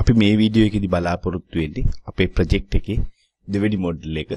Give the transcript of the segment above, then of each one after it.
අපි මේ වීඩියෝ එකේදී බලාපොරොත්තු වෙන්නේ අපේ ප්‍රොජෙක්ට් එකේ දෙවැනි මොඩල් එක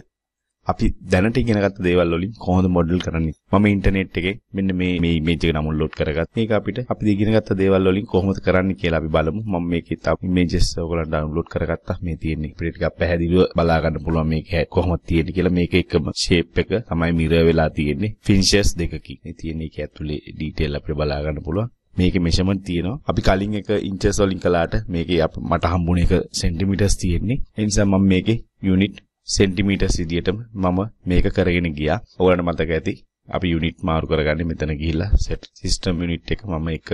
අපි දැනට ඉගෙනගත්ත දේවල් වලින් කොහොමද මොඩල් කරන්නේ මම ඉන්ටර්නෙට් එකේ මෙන්න මේ මේ ඉමේජ් එක ඩවුන්ලෝඩ් කරගත්ත. මේක අපිට අපි ඉගෙනගත්ත දේවල් වලින් කොහොමද කරන්නේ කියලා අපි බලමු. මම මේකේ තව ඉමේජස් ඔයගොල්ලන් ඩවුන්ලෝඩ් කරගත්තා. මේ තියෙන්නේ අපිට ටිකක් පැහැදිලිව බලා ගන්න පුළුවන් මේක කොහොමද තියෙන්නේ කියලා. මේක එකම shape එක තමයි mirror වෙලා තියෙන්නේ. finishes දෙකකින්. මේ තියෙන එක ඇතුලේ detail අපිට බලා ගන්න පුළුවන්. මේකේ මෙෂර්මන්ට් තියෙනවා. අපි කලින් එක ඉන්චස් වලින් කළාට මේකේ මට හම්බුනේ එක සෙන්ටිමීටර්ස් තියෙන්නේ. ඒ නිසා මම මේකේ යුනිට් සෙන්ටිමීටර්ස් විදියටම මම මේක කරගෙන ගියා. ඔයාලට මතක ඇති. අපි යුනිට් මාරු කරගන්නේ මෙතන ගිහිල්ලා සෙට් සිස්ටම් යුනිට් එක මම එක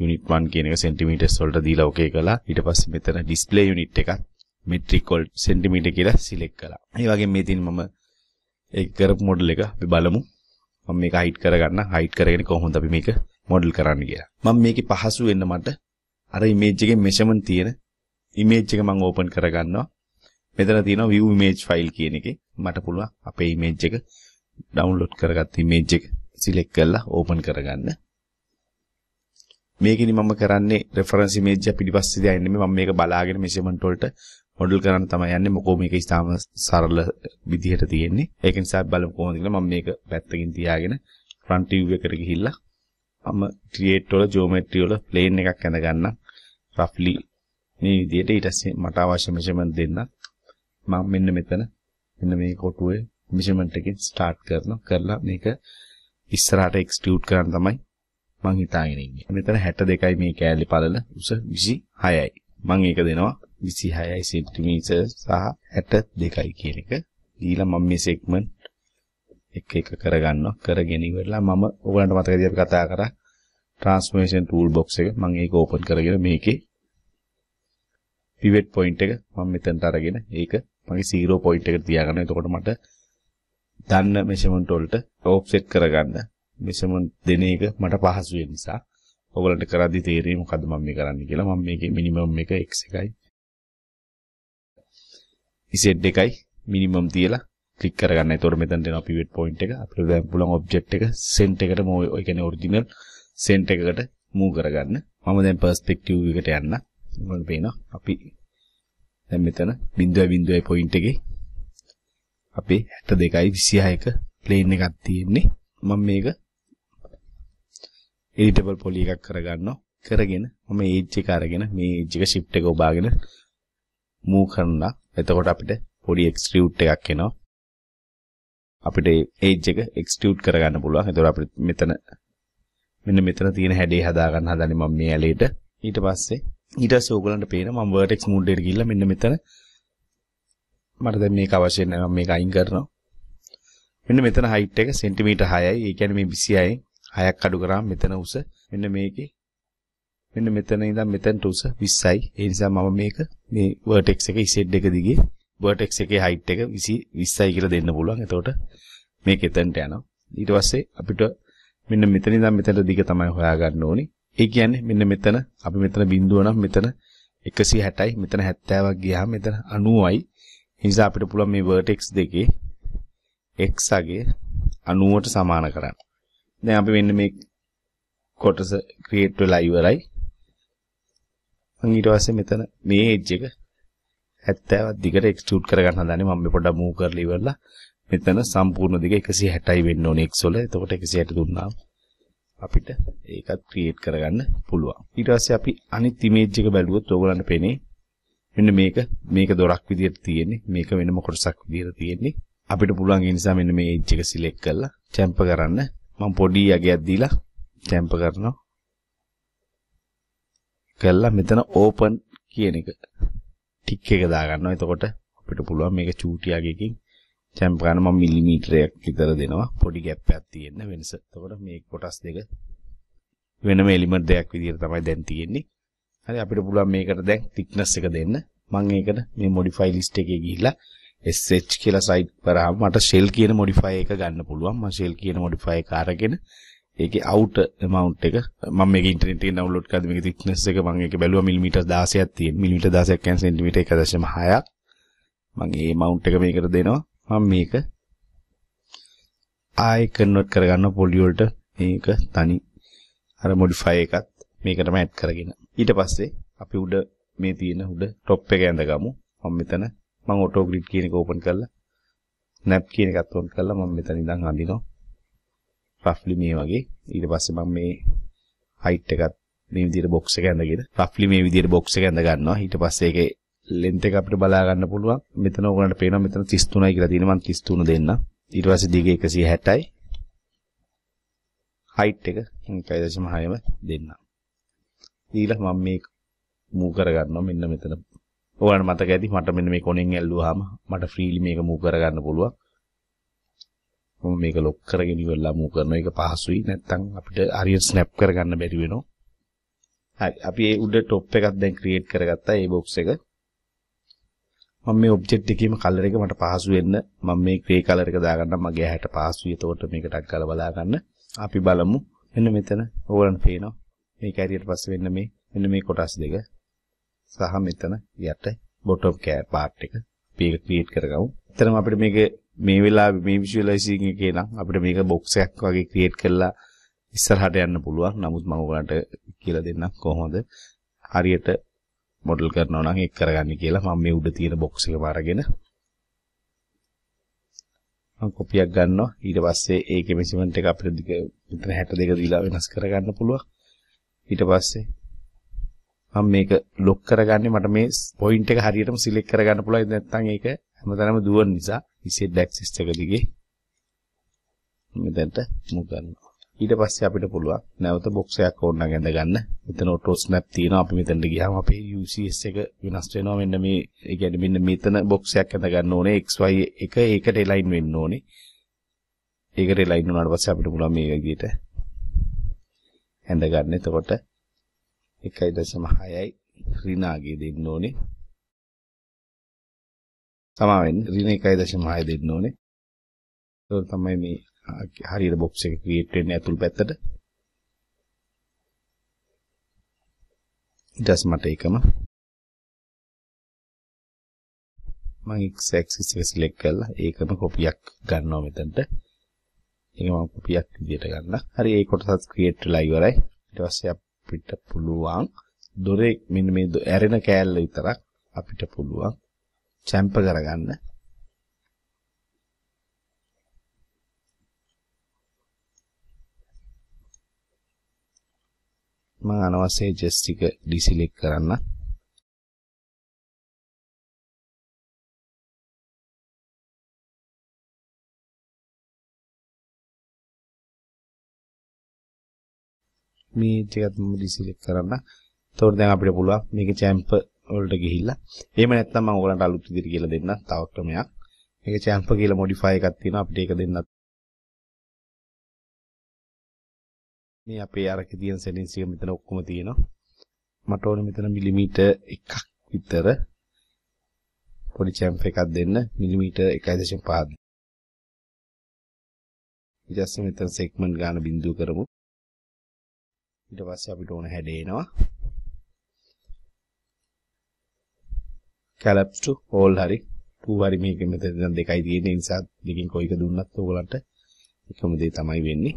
යුනිට් 1 කියන එක සෙන්ටිමීටර්ස් වලට දීලා ඕකේ කළා. ඊට පස්සේ මෙතන ඩිස්ප්ලේ යුනිට් එකක් මෙට්‍රික් වල සෙන්ටිමීටර් කියලා සිලෙක්ට් කළා. ඒ වගේම මේ තියෙන මම ඒ කරපු මොඩල් එක අපි බලමු. මම මේක හයිට් කරගන්න හයිට් කරගෙන කොහොමද අපි මේක මොඩල් කරන්න කියලා. මම මේකේ පහසු වෙන්න මට අර ඉමේජ් එකේ මෙෂර්මන්ට් තියෙන ඉමේජ් එක මම ඕපන් කරගන්නවා. මෙතන තියෙනවා view image file කියන එකේ මට පුළුවන් අපේ ඉමේජ් එක ඩවුන්ලෝඩ් කරගත්ත ඉමේජ් එක සිලෙක්ට් කරලා ඕපන් කරගන්න. මේකෙනි මම කරන්නේ රෙෆරන්ස් ඉමේජ් එක පිටිපස්සේ දාන්නේ මම මේක බලාගෙන මෙෂර්මන්ට් වලට මොඩල් කරන්න තමයි යන්නේ මොකෝ මේක ඉතාම සරල විදිහට තියෙන්නේ. ඒක නිසා බලමු කොහොමද කියලා මම මේක පැත්තකින් තියාගෙන front view එකට ගිහිල්ලා මම ක්‍රියේට් වල ජියෝමෙට්‍රි වල ප්ලේන් එකක් ඇඳ ගන්නම්. රෆ්ලි මේ විදිහට ඊට පස්සේ මට අවශ්‍ය මෙෂර්මන්ට් දෙන්න. මම මෙන්න මෙතන මෙන්න මේ කොටුවේ මෙෂර්මන්ට් එකෙන් ස්ටාර්ට් කරනවා. කරලා මේක ඉස්සරහට එක්ස්ටියුට් කරන්න තමයි මං හිතාගෙන ඉන්නේ. මෙතන 62යි මේ කෑලි පළල උස 26යි. මං ඒක දෙනවා 26 cm සහ 62යි කියන එක. දීලා මම මේ සෙග්මන්ට් එක එක කරගන්නවා කරගෙන ඉවරලා මම ඔයගලන්ට මතක විදිහට කතා කරා transformation toolbox එක මම ඒක open කරගෙන මේකේ pivot point එක මම මෙතනට අරගෙන ඒක මගේ 0 point එකට තියාගන්න. එතකොට මට දන්න measurement වලට offset කරගන්න measurement දෙන එක මට පහසු වෙන නිසා ඔයගලන්ට කරද්දි තේරෙයි මොකද්ද මම මේ කරන්නේ කියලා. මම මේකේ minimum එක x එකයි z එකයි minimum තියලා ක්ලික් කරගන්න. එතකොට මෙතනට එන pivot point එක අපිට දැන් පුළුවන් object එක cent එකට මො ඒ කියන්නේ original සෙන්ට් එකකට මූව් කරගන්න. මම දැන් පර්ස්පෙක්ටිව් එකට යන්න. මොකද පේනවා අපි දැන් මෙතන 0.0 පොයින්ට් එකේ අපේ 72.26ක ප්ලේන් එකක් තියෙන්නේ. මම මේක එඩිටබල් පොලි එකක් කරගන්නවා. කරගෙන මම ඒජ් එක අරගෙන මේ ඒජ් එක shift එක ඔබාගෙන මූව් කරනවා. එතකොට අපිට පොඩි එක්ස්ට්‍රියුට් එකක් එනවා. අපිට ඒජ් එක එක්ස්ටියුට් කරගන්න පුළුවන්. ඒතකොට අපිට මෙතන මෙන්න මෙතන තියෙන හැඩේ හදා ගන්න හදන්නේ මම මේ ඇලේට. ඊට පස්සේ ඊට පස්සේ ඕගලන්ට පේන මම vertex mode එකට ගිහිල්ලා මෙන්න මෙතන මට දැන් මේක අවශ්‍ය නැහැ මම මේක අයින් කරනවා. මෙන්න මෙතන height එක සෙන්ටිමීටර් 6යි. ඒ කියන්නේ මේ 26යි 6ක් අඩු කරාම මෙතන උස මෙන්න මේකේ මෙන්න මෙතන ඉඳන් මෙතනට උස 20යි. ඒ නිසා මම මේක මේ vertex එක z එක දිගේ vertex එකේ height එක 20 20යි කියලා දෙන්න පුළුවන්. එතකොට මේක එතනට යනවා. ඊට පස්සේ අපිට මෙන්න මෙතන ඉඳන් මෙතන දිග තමයි හොයාගන්න ඕනි. ඒ කියන්නේ මෙන්න මෙතන අපි මෙතන බිඳුව නම් මෙතන 160යි මෙතන 70ක් ගියාම මෙතන 90යි. ඒ නිසා අපිට පුළුවන් මේ vertex දෙකේ x අගේ 90ට සමාන කරන්න. දැන් අපි මෙන්න මේ කොටස ක්‍රියේට් වෙලා ඉවරයි. මම ඊට පස්සේ මෙතන මේ edge එක 70ක් දිගට extrude කරගන්න හදනේ මම මේ පොඩ්ඩක් move කරලා ඉවරලා මෙතන සම්පූර්ණ දිග 160යි වෙන්න ඕනේ x වල. එතකොට 160 දුන්නාම අපිට ඒකත් ක්‍රියේට් කරගන්න පුළුවන්. ඊට පස්සේ අපි අනිත් ඉමේජ් එක බැලුවොත් ඕගලන්ට පේන්නේ මෙන්න මේක මේක දොරක් විදියට තියෙන්නේ. මේක වෙනම කොටසක් විදියට තියෙන්නේ. අපිට පුළුවන් ඒ නිසා මෙන්න මේ එජ් එක සිලෙක්ට් කරලා චැම්ප කරන්න. මම පොඩි යගයක් දීලා චැම්ප කරනවා. කළා මෙතන ඕපන් කියන එක ටික් එක දාගන්නවා. එතකොට අපිට පුළුවන් මේක චූටි යගයකින් චැම්පරාන මම මිලිමීටරයක් විතර දෙනවා පොඩි ગેප් එකක් තියෙන වෙනස. එතකොට මේ කොටස් දෙක වෙනම එලිමන්ට් දෙයක් විදිහට තමයි දැන් තියෙන්නේ. හරි අපිට පුළුවන් මේකට දැන් thickness එක දෙන්න. මම ඒකට මේ modify list එකේ ගිහිල්ලා sh කියලා සයිට් කරාම මට shell කියන modify එක ගන්න පුළුවන්. මම shell කියන modify එක අරගෙන ඒකේ out amount එක මම මේක ඉන්ටර්නෙට් එකෙන් ඩවුන්ලෝඩ් කරද්දි මේකේ thickness එක මම ඒක බැලුවා මිලිමීටර් 16ක් තියෙන. මිලිමීටර් 16ක් කියන්නේ සෙන්ටිමීටර් 1.6ක්. මම මේ amount එක මේකට දෙනවා. මම මේක ආයෙ කන්වර්ට් කරගන්න පොලි වලට මේක තනි අර මොඩිෆයි එකත් මේකටම ඇඩ් කරගෙන ඊට පස්සේ අපි උඩ මේ තියෙන උඩ টොප් එක ඇඳගමු මම මෙතන මම ඔටෝ ග්‍රිඩ් කියන එක ඕපන් කරලා නැප් කියන එකත් ඕපන් කරලා මම මෙතන ඉඳන් අඳිනවා රෆ්ලි මේ වගේ ඊට පස්සේ මම මේ හයිට් එකත් මේ විදිහට බොක්ස් එක ඇඳගෙන රෆ්ලි මේ විදිහට බොක්ස් එක ඇඳ ගන්නවා ඊට පස්සේ ඒකේ length එක අපිට බලා ගන්න පුළුවන්. මෙතන ඕගලන්ට පේනවා මෙතන 33යි කියලා තියෙනවා. මම 33 දෙන්න. ඊට පස්සේ දිග 160යි. height එක 1.6ම දෙන්න. ඊළඟ මම මේ මූ කරගන්නවා මෙන්න මෙතන. ඕගලන්ට මතක ඇති මට මෙන්න මේ කොණෙන් ඇල්ලුවාම මට ෆ්‍රීලි මේක මූ කරගන්න පුළුවන්. මම මේක ලොක් කරගෙන ඉවරලා මූ කරනවා. ඒක පහසුයි. නැත්තම් අපිට හරියට snap කරගන්න බැරි වෙනවා. හරි අපි ඒ උඩ টොප් එකක් දැන් ක්‍රියේට් කරගත්තා ඒ බොක්ස් එක. මම මේ ඔබ්ජෙක්ට් එකේම කලර් එක මට පහසු වෙන්න මම මේ ග්‍රේ කලර් එක දාගන්නම් මගේ ඇහැට පහසුයි. එතකොට මේකටක් ගාලා බලා ගන්න. අපි බලමු. මෙන්න මෙතන ඕගලන්ට පේනවා. මේක ඇරියට පස්සේ වෙන්න මේ මෙන්න මේ කොටස් දෙක සහ මෙතන යට බොටම් කෑ පාර්ට් එක අපි ඒක ක්‍රියේට් කරගමු. එතනම අපිට මේක මේ වෙලාවේ මේ විෂුවලයිසින් එකේ නම් අපිට මේක බොක්ස් එකක් වගේ ක්‍රියේට් කරලා ඉස්සරහට යන්න පුළුවන්. නමුත් මම ඔයාලට කියලා දෙන්නම් කොහොමද හරියට මොඩල් කරනවා නම් එක් කරගන්න කියලා මම මේ උඩ තියෙන බොක්ස් එකම අරගෙන මම කොපියක් ගන්නවා ඊට පස්සේ ඒකේ මෙෂර්මන්ට් එක අපිට දිග විතර 62 දීලා වෙනස් කරගන්න පුළුවන් ඊට පස්සේ මම මේක ලොක් කරගන්නේ මට මේ පොයින්ට් එක හරියටම සිලෙක්ට් කරගන්න පුළුවන් නැත්නම් ඒක හැමතැනම දුවන නිසා reset access එක දිගේ මෙතනට මු ගන්නවා ඊට පස්සේ අපිට පුළුවන් නැවත බොක්ස් එකක් ඕන්නම් ඇඳ ගන්න. මෙතන ඔටෝ ස්නැප් තියෙනවා. අපි මෙතනට ගියාම අපේ UCS එක වෙනස් වෙනවා. මෙන්න මේ ඒ කියන්නේ මෙන්න මෙතන බොක්ස් එකක් ඇඳ ගන්න ඕනේ. XY එක ඒකට align වෙන්න ඕනේ. ඒකට align වුණාට පස්සේ අපිට පුළුවන් මේ විදිහට ඇඳ ගන්න. එතකොට 1.6යි ඍණාගේ දෙන්න ඕනේ. සමාවෙන්න ඍණ 1.6 දෙන්න ඕනේ. ඒක තමයි මේ හරියට බොක්ස් එක ක්‍රියේට් වෙන්නේ අතුල් පැත්තට. ඊට පස්සේ මට එකම මම x axis එක select කරලා ඒකම කොපියක් ගන්නවා මෙතනට. ඒක මම කොපියක් විදියට ගන්න. හරි ඒ කොටසත් ක්‍රියේට් වෙලා ඉවරයි. ඊට පස්සේ අපිට පුළුවන් දොරේ මෙන්න මේ ඇරෙන කෑල්ල විතරක් අපිට පුළුවන් චැම්ප කරගන්න. මම අනවශ්‍ය ජස් ටික ඩිසිලෙක්ට් කරන්න. මේ ටිකත් මම ඩිසිලෙක්ට් කරන්න. එතකොට දැන් අපිට පුළුවන් මේක චැම්ප වලට ගිහිල්ලා එහෙම නැත්නම් මම ඔයාලට අලුත් විදිහට කියලා දෙන්න තව ක්‍රමයක්. මේක චැම්ප කියලා මොඩිෆයි එකක් තියෙනවා අපිට ඒක දෙන්නත් මේ අපේ අරකේ තියෙන සෙටින්ස් එක මෙතන ඔක්කොම තියෙනවා. මට ඕනේ මෙතන මිලිමීටර් එකක් විතර පොඩි චැම්ප් එකක් දෙන්න මිලිමීටර් 1.5. ඊට පස්සේ මෙතන සෙග්මන්ට් ගන්න බිඳුව කරමු. ඊට පස්සේ අපිට ඕන හැඩය එනවා. කැලප්ස් to all හරි 2 හරි මේක මෙතන දැන් දෙකයි තියෙන්නේ නිසා දෙකෙන් කොයික දුන්නත් ඕගලන්ට එකම දේ තමයි වෙන්නේ.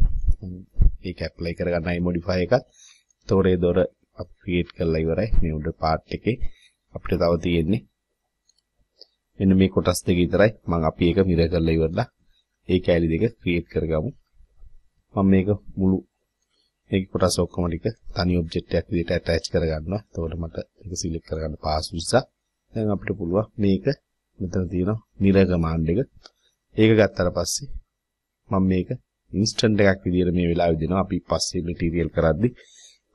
ඒක ඇප්ලයි කරගන්නයි modify එකත්. එතකොට ඒ දොර අපි create කරලා ඉවරයි. මේ උඩ part එකේ අපිට තව තියෙන්නේ මෙන්න මේ කොටස් දෙක විතරයි. මම අපි ඒක mirror කරලා ඉවරලා ඒ කැලි දෙක create කරගමු. මම මේක මුළු මේක කොටස් ඔක්කොම ටික තනි object එකක් විදිහට attach කරගන්නවා. එතකොට මට ඒක select කරගන්න password නිසා දැන් අපිට පුළුවන් මේක මෙතන තියෙන mirror command එක. ඒක ගත්තට පස්සේ මම මේක ඉන්ස්ටන්ට් එකක් විදියට මේ වෙලාවේ දෙනවා අපි පස්සේ මටීරියල් කරද්දි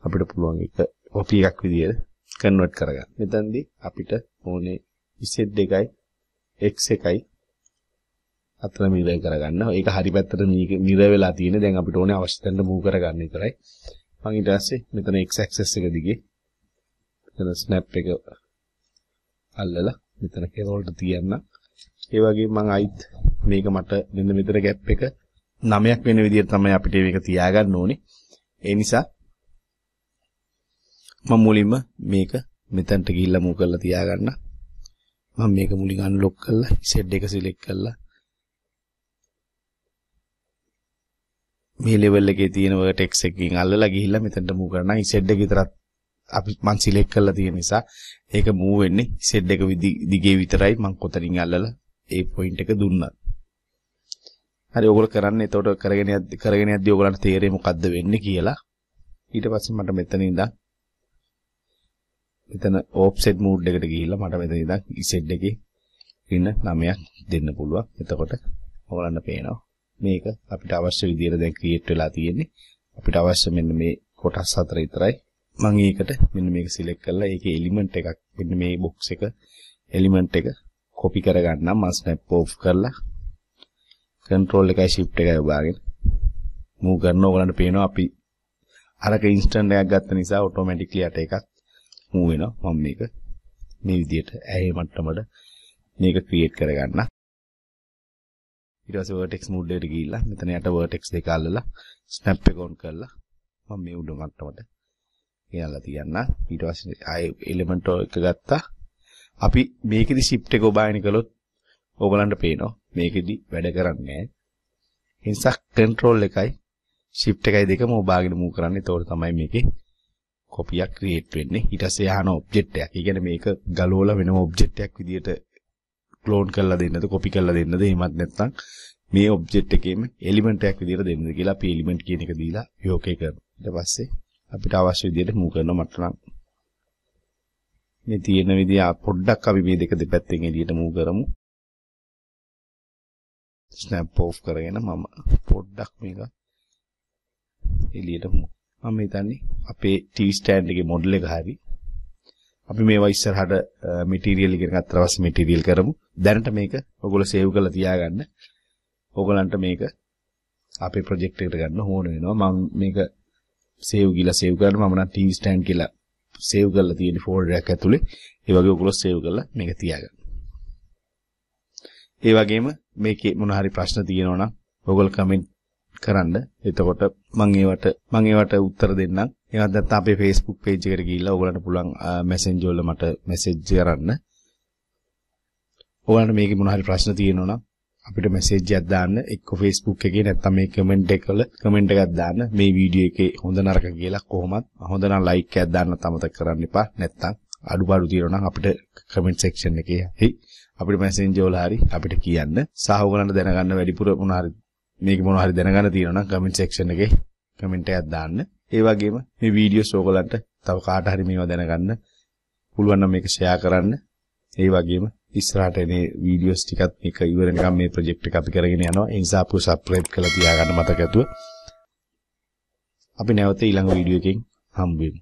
අපිට පුළුවන් එක කොපි එකක් විදියට කන්වර්ට් කරගන්න. මෙතනදී අපිට ඕනේ z එකයි x එකයි අතර මිරර් කරගන්න. ඒක හරි පැත්තට මිරර් වෙලා තියෙන. දැන් අපිට ඕනේ අවශ්‍ය තැනට මූව් කරගන්න විතරයි. මම ඊට පස්සේ මෙතන x axis එක දිගේ මෙතන snap එක අල්ලලා මෙතන කෙරවලට තියන්න. ඒ වගේම මම අයිත් මේක මට මෙන්න මෙතන gap එක නමයක් වෙන විදිහට තමයි අපිට මේක තියාගන්න ඕනේ. ඒ නිසා මම මුලින්ම මේක මෙතනට ගිහිල්ලා මූ කරලා තියාගන්න. මම මේක මුලින් අන්ලොක් කරලා සෙට් එක සිලෙක්ට් කරලා මේ ලෙවල් එකේ තියෙන ඔය ටෙක්ස් එකකින් අල්ලලා ගිහිල්ලා මෙතනට මූ කරනවා. සෙට් එක විතරත් අපි මං සිලෙක්ට් කරලා තියෙන නිසා ඒක මූ වෙන්නේ සෙට් එක දිගේ විතරයි මං කොතනින් අල්ලලා ඒ පොයින්ට් එක දුන්නා. හරි ඔයගොල්ලෝ කරන්නේ එතකොට කරගෙන යද්දි කරගෙන යද්දි ඔයගලන්ට තේරෙයි මොකද්ද වෙන්නේ කියලා. ඊට පස්සේ මට මෙතන ඉඳන් මෙතන offset mode එකට ගිහිල්ලා මට මෙතන ඉඳන් e set එකේ ඉන්න නමයක් දෙන්න පුළුවන්. එතකොට ඔයගලන්ට පේනවා මේක අපිට අවශ්‍ය විදිහට දැන් create වෙලා තියෙන්නේ. අපිට අවශ්‍ය මෙන්න මේ කොටස් හතර විතරයි. මම ඒකට මෙන්න මේක select කරලා ඒකේ element එකක් මෙන්න මේ box එක element එක copy කරගන්නම්. මම snap off කරලා control එකයි shift එකයි උබාගෙන move කරනවා ඔයගලන්ට පේනවා අපි අරක instant එකක් ගත්ත නිසා automatically යට එකක් move වෙනවා මම මේක මේ විදිහට ඇහි මට්ටමට මේක create කරගන්න ඊට පස්සේ vertex mode එකට ගිහිල්ලා මෙතන යට vertex දෙක අල්ලලා snap එක on කරලා මම මේ උඩ මට්ටමට ගෙනල්ලා තියන්න ඊට පස්සේ ආයේ element එක ගත්තා අපි මේකෙදි shift එක ඔබායන කළොත් ඕගලන්ට පේනවා මේකෙදි වැඩ කරන්නේ හින්සක් කන්ට්‍රෝල් එකයි shift එකයි දෙකම ඔබාගෙන move කරන්නේ. ඒතකොට තමයි මේකේ කොපියක් ක්‍රියේට් වෙන්නේ. ඊට පස්සේ යහන ඔබ්ජෙක්ට් එකක්. ඒ කියන්නේ මේක ගලවලා වෙනම ඔබ්ජෙක්ට් එකක් විදියට ක්ලෝන් කරලා දෙන්නද, කොපි කරලා දෙන්නද, එහෙමත් නැත්නම් මේ ඔබ්ජෙක්ට් එකේම එලිමන්ට් එකක් විදියට දෙන්නද කියලා අපි එලිමන්ට් කියන එක දීලා යෝකේ කරනවා. ඊට පස්සේ අපිට අවශ්‍ය විදියට මූ කරනවා මට නම්. මේ තියෙන විදිය පොඩ්ඩක් අපි මේ දෙක දෙපැත්තෙන් එළියට මූ කරමු. ස්නැප් ඔෆ් කරගෙන මම පොඩ්ඩක් මේක එළියට මම හිතන්නේ අපේ TV ස්ටෑන්ඩ් එකේ මොඩල් එක හරි අපි මේවා ඉස්සරහට මටීරියල් ඉගෙන ගන්න අවශ්‍ය මටීරියල් කරමු දැනට මේක ඔයගොල්ලෝ සේව් කරලා තියාගන්න ඔයගලන්ට මේක අපේ ප්‍රොජෙක්ට් එකට ගන්න ඕන වෙනවා මම මේක සේව් කියලා සේව් කරනවා මම නම් TV ස්ටෑන්ඩ් කියලා සේව් කරලා තියෙන ෆෝල්ඩර් එකක් ඇතුලේ ඒ වගේ ඔයගොල්ලෝ සේව් කරලා මේක තියාගන්න ඒ වගේම මේකේ මොන හරි ප්‍රශ්න තියෙනවා නම් ඔයගොල්ලෝ කමෙන්ට් කරන්න. එතකොට මම ඒවට මම ඒවට උත්තර දෙන්නම්. ඒවත් නැත්නම් අපේ Facebook page එකට ගිහිල්ලා ඔයගලන්ට පුළුවන් Messenger වල මට message කරන්න. ඔයගලන්ට මේකේ මොන හරි ප්‍රශ්න තියෙනවා නම් අපිට මැසේජ් එකක් දාන්න එක්ක Facebook එකේ නැත්නම් මේ කමෙන්ට් එකවල කමෙන්ට් එකක් දාන්න මේ වීඩියෝ එකේ හොඳ නරක කියලා කොහොමත් හොඳ නම් ලයික් එකක් දාන්න තමතක කරන්න එපා නැත්නම් අඩුපාඩු තියෙනවා නම් අපිට කමෙන්ට් සෙක්ෂන් එකේ හයි අපිට මැසෙන්ජර් වල හරි අපිට කියන්න සහ ඕගලන්ට දැනගන්න වැඩිපුර මොන හරි මේක මොන හරි දැනගන්න තියෙනවා නම් කමෙන්ට් සෙක්ෂන් එකේ කමෙන්ට් එකක් දාන්න. ඒ වගේම මේ වීඩියෝස් ඕගලන්ට තව කාට හරි මේවා දැනගන්න පුළුවන් නම් මේක ෂෙයා කරන්න. ඒ වගේම ඉස්සරහට එන වීඩියෝස් ටිකත් මේක ඉවර නිකන් මේ ප්‍රොජෙක්ට් එක අපි කරගෙන යනවා. ඒ නිසා අපු සබ්ස්ක්‍රයිබ් කරලා තියාගන්න මතක ඇතුව. අපි නැවත ඊළඟ වීඩියෝ එකකින් හම්බ වෙමු.